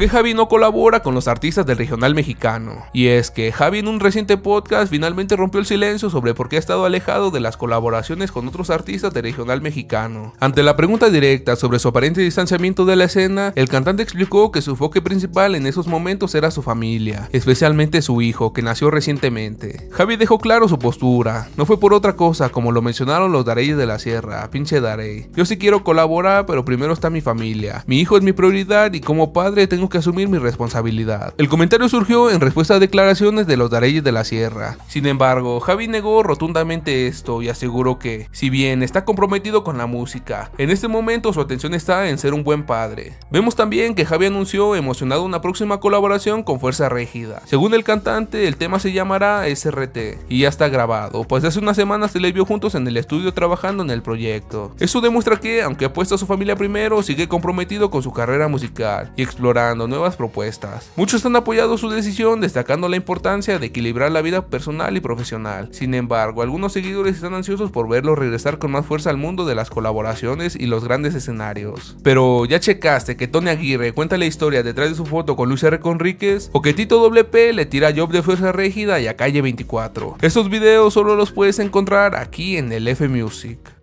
qué Javi no colabora con los artistas del regional mexicano. Y es que Javi en un reciente podcast finalmente rompió el silencio sobre por qué ha estado alejado de las colaboraciones con otros artistas del regional mexicano. Ante la pregunta directa sobre su aparente distanciamiento de la escena, el cantante explicó que su enfoque principal en esos momentos era su familia, especialmente su hijo, que nació recientemente. Javi dejó claro su postura, no fue por otra cosa como lo mencionaron los Dareyes de la Sierra, pinche Darey. Yo sí quiero colaborar, pero primero está mi familia. Mi hijo es mi prioridad y como padre tengo que asumir mi responsabilidad. El comentario surgió en respuesta a declaraciones de los Dareyes de la Sierra. Sin embargo, Javi negó rotundamente esto y aseguró que, si bien está comprometido con la música, en este momento su atención está en ser un buen padre. Vemos también que Javi anunció emocionado una próxima colaboración con Fuerza Régida. Según el cantante, el tema se llamará SRT y ya está grabado, pues hace unas semanas se le vio juntos en el estudio trabajando en el proyecto. Eso demuestra que, aunque apuesta a su familia primero, sigue comprometido con su carrera musical y explorando nuevas propuestas. Muchos han apoyado su decisión destacando la importancia de equilibrar la vida personal y profesional. Sin embargo, algunos seguidores están ansiosos por verlo regresar con más fuerza al mundo de las colaboraciones y los grandes escenarios. Pero ya checaste que Tony Aguirre cuenta la historia detrás de su foto con Luis R. Conríquez o que Tito WP le tira a Job de Fuerza rígida y a Calle 24. Estos videos solo los puedes encontrar aquí en el F Music.